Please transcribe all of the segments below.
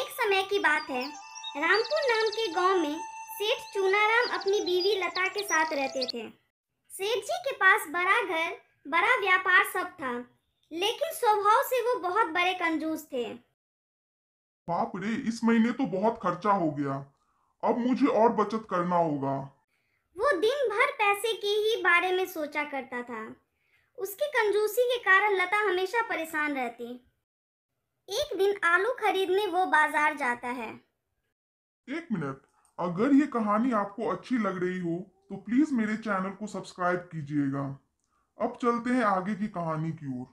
एक समय की बात है रामपुर नाम के गांव में सेठ चूनाराम अपनी बीवी लता के साथ रहते थे सेठ जी के पास बड़ा घर बड़ा व्यापार सब था लेकिन स्वभाव से वो बहुत बड़े कंजूस थे बाप रे इस महीने तो बहुत खर्चा हो गया अब मुझे और बचत करना होगा वो दिन भर पैसे के ही बारे में सोचा करता था उसकी कंजूसी के कारण लता हमेशा परेशान रहती एक दिन आलू खरीदने वो बाजार जाता है एक मिनट अगर ये कहानी आपको अच्छी लग रही हो तो प्लीज मेरे चैनल को सब्सक्राइब कीजिएगा अब चलते हैं आगे की कहानी की ओर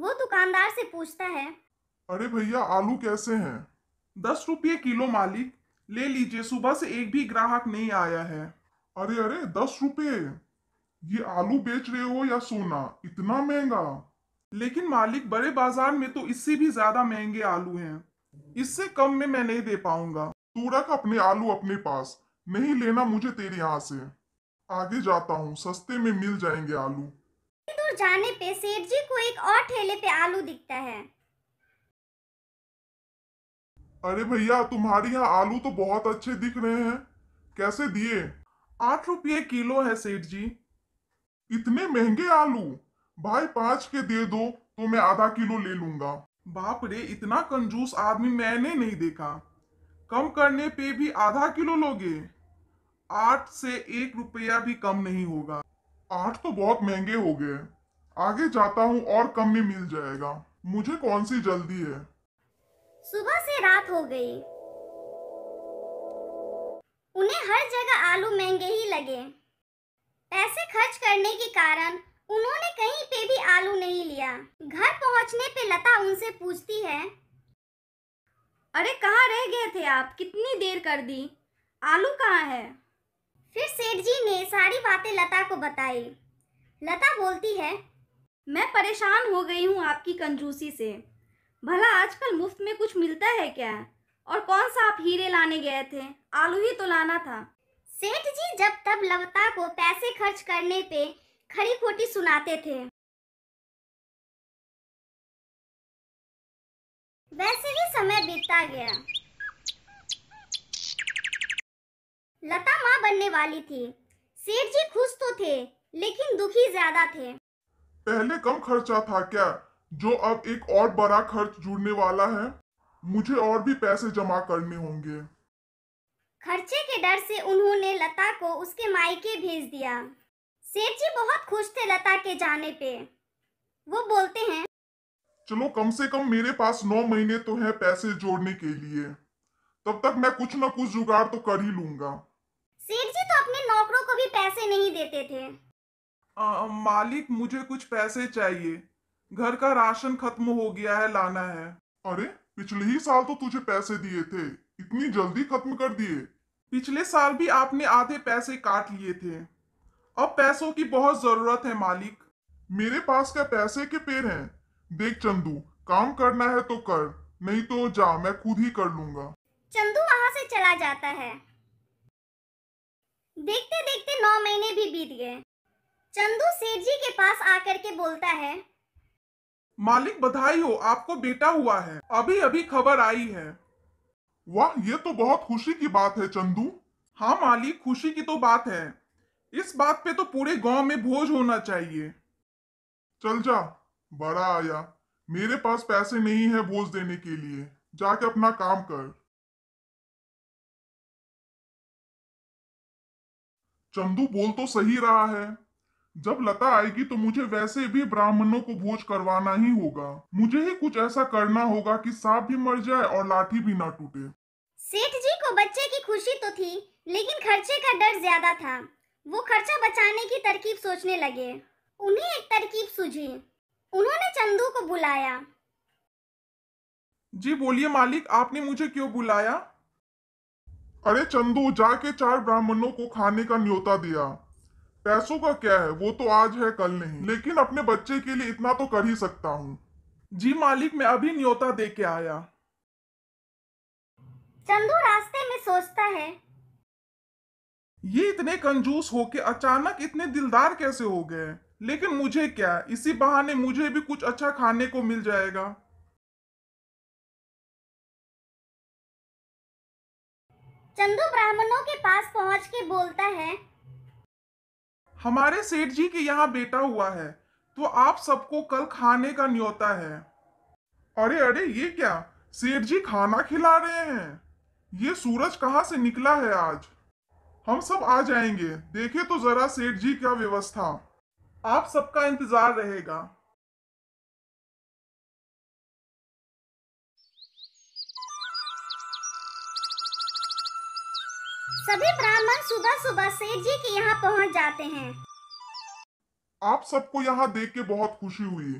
वो दुकानदार से पूछता है अरे भैया आलू कैसे हैं दस रुपये किलो मालिक ले लीजिए सुबह से एक भी ग्राहक नहीं आया है अरे अरे दस रुपये ये आलू बेच रहे हो या सोना इतना महंगा लेकिन मालिक बड़े बाजार में तो इससे भी ज्यादा महंगे आलू हैं इससे कम में मैं नहीं दे पाऊंगा तू रख अपने आलू अपने पास नहीं लेना मुझे तेरे यहाँ से आगे जाता हूँ सस्ते में मिल जाएंगे आलू दूर जाने पे सेठ जी को एक और ठेले पे आलू दिखता है अरे भैया तुम्हारे यहाँ आलू तो बहुत अच्छे दिख रहे हैं कैसे दिए आठ रुपये किलो है सेठ जी इतने महंगे आलू भाई पाँच के दे दो तो मैं आधा किलो ले लूंगा बाप रे इतना कंजूस आदमी मैंने नहीं देखा कम करने पे भी आधा किलो लोगे आठ से एक रुपया भी कम नहीं होगा आठ तो बहुत महंगे हो गए आगे जाता हूँ और कम में मिल जाएगा मुझे कौन सी जल्दी है सुबह से रात हो गई उन्हें हर जगह आलू महंगे ही लगे पैसे खर्च करने के कारण उन्होंने कहीं पे भी आलू नहीं लिया घर पहुंचने पे लता उनसे पूछती है अरे कहाँ रह गए थे आप कितनी देर कर दी आलू कहाँ है फिर सेठ जी ने सारी बातें लता को बताई लता बोलती है मैं परेशान हो गई हूँ आपकी कंजूसी से भला आजकल मुफ्त में कुछ मिलता है क्या और कौन सा आप हीरे लाने गए थे आलू ही तो लाना था सेठ जी जब तब लता को पैसे खर्च करने पे खरी खोटी सुनाते थे वैसे ही समय बीतता गया लता माँ बनने वाली थी सेठ जी खुश तो थे लेकिन दुखी ज्यादा थे पहले कम खर्चा था क्या जो अब एक और बड़ा खर्च जुड़ने वाला है मुझे और भी पैसे जमा करने होंगे खर्चे के डर से उन्होंने लता को उसके मायके भेज दिया सेठ जी बहुत खुश थे लता के जाने पे वो बोलते हैं चलो कम से कम मेरे पास नौ महीने तो है पैसे जोड़ने के लिए तब तक मैं कुछ ना कुछ जुगाड़ तो कर ही लूंगा सेठ जी तो अपने नौकरों को भी पैसे नहीं देते थे आ, मालिक मुझे कुछ पैसे चाहिए घर का राशन खत्म हो गया है लाना है अरे पिछले ही साल तो तुझे पैसे दिए थे इतनी जल्दी खत्म कर दिए पिछले साल भी आपने आधे पैसे काट लिए थे अब पैसों की बहुत जरूरत है मालिक मेरे पास क्या पैसे के पेड़ हैं देख चंदू काम करना है तो कर नहीं तो जा मैं खुद ही कर लूंगा चंदू वहां से चला जाता है देखते देखते नौ महीने भी बीत गए चंदू सेठ जी के पास आकर के बोलता है मालिक बधाई हो आपको बेटा हुआ है अभी अभी खबर आई है वाह ये तो बहुत खुशी की बात है चंदू हाँ मालिक खुशी की तो बात है इस बात पे तो पूरे गांव में भोज होना चाहिए चल जा बड़ा आया मेरे पास पैसे नहीं है भोज देने के लिए जाके अपना काम कर चंदू बोल तो सही रहा है जब लता आएगी तो मुझे वैसे भी ब्राह्मणों को भोज करवाना ही होगा मुझे ही कुछ ऐसा करना होगा कि सांप भी मर जाए और लाठी भी ना टूटे सेठ जी को बच्चे की खुशी तो थी लेकिन खर्चे का डर ज्यादा था वो खर्चा बचाने की तरकीब सोचने लगे उन्हें एक तरकीब सूझी उन्होंने चंदू को बुलाया जी बोलिए मालिक आपने मुझे क्यों बुलाया अरे चंदू जाके चार ब्राह्मणों को खाने का न्योता दिया पैसों का क्या है वो तो आज है कल नहीं लेकिन अपने बच्चे के लिए इतना तो कर ही सकता हूँ जी मालिक मैं अभी न्योता दे के आया चंदू रास्ते में सोचता है ये इतने कंजूस होके अचानक इतने दिलदार कैसे हो गए लेकिन मुझे क्या इसी बहाने मुझे भी कुछ अच्छा खाने को मिल जाएगा चंदू ब्राह्मणों के पास पहुंच के बोलता है हमारे सेठ जी के यहाँ बेटा हुआ है तो आप सबको कल खाने का न्योता है अरे अरे ये क्या सेठ जी खाना खिला रहे हैं ये सूरज कहाँ से निकला है आज हम सब आ जाएंगे देखे तो जरा सेठ जी क्या व्यवस्था आप सबका इंतजार रहेगा सभी ब्राह्मण सुबह सुबह सेठ जी के यहाँ पहुँच जाते हैं आप सबको यहाँ देख के बहुत खुशी हुई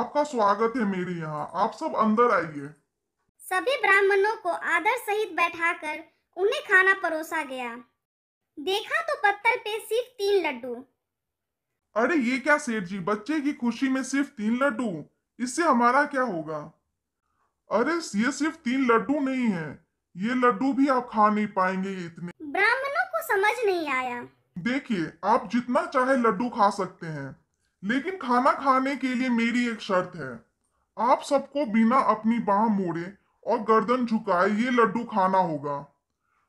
आपका स्वागत है मेरे यहाँ आप सब अंदर आइए सभी ब्राह्मणों को आदर सहित बैठाकर उन्हें खाना परोसा गया देखा तो पत्थर पे सिर्फ तीन लड्डू अरे ये क्या सेठ जी बच्चे की खुशी में सिर्फ तीन लड्डू इससे हमारा क्या होगा अरे ये सिर्फ तीन लड्डू नहीं है ये लड्डू भी आप खा नहीं पाएंगे इतने ब्राह्मणों को समझ नहीं आया देखिए आप जितना चाहे लड्डू खा सकते हैं लेकिन खाना खाने के लिए मेरी एक शर्त है आप सबको बिना अपनी बाह मोड़े और गर्दन झुकाए ये लड्डू खाना होगा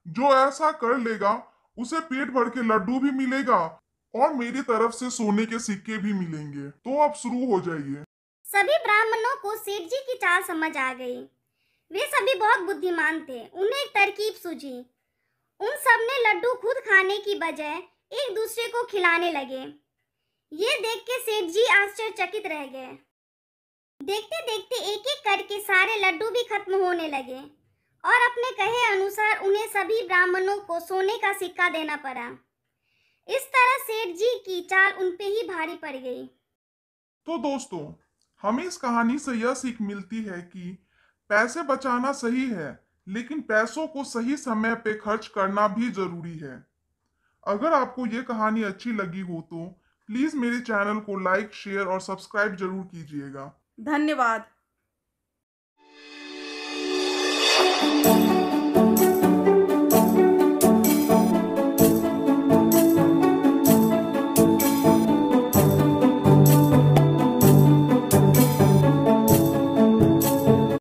जो ऐसा कर लेगा उसे पेट भर के लड्डू भी मिलेगा और मेरी तरफ से सोने के सिक्के भी मिलेंगे तो आप शुरू हो जाइए सभी ब्राह्मणों को सेठ जी की चाल समझ आ गई वे सभी बहुत बुद्धिमान थे उन्हें एक तरकीब सूझी उन सब ने लड्डू खुद खाने की बजाय एक दूसरे को खिलाने लगे ये देख के सेठ जी आश्चर्यचकित रह गए देखते देखते एक एक करके सारे लड्डू भी खत्म होने लगे और अपने कहे उन्हें सभी ब्राह्मणों को सोने का सिक्का देना पड़ा इस तरह सेठ जी की चाल उन पे ही भारी पड़ गई तो दोस्तों हमें इस कहानी से यह सीख मिलती है कि पैसे बचाना सही है लेकिन पैसों को सही समय पे खर्च करना भी जरूरी है अगर आपको ये कहानी अच्छी लगी हो तो प्लीज मेरे चैनल को लाइक शेयर और सब्सक्राइब जरूर कीजिएगा धन्यवाद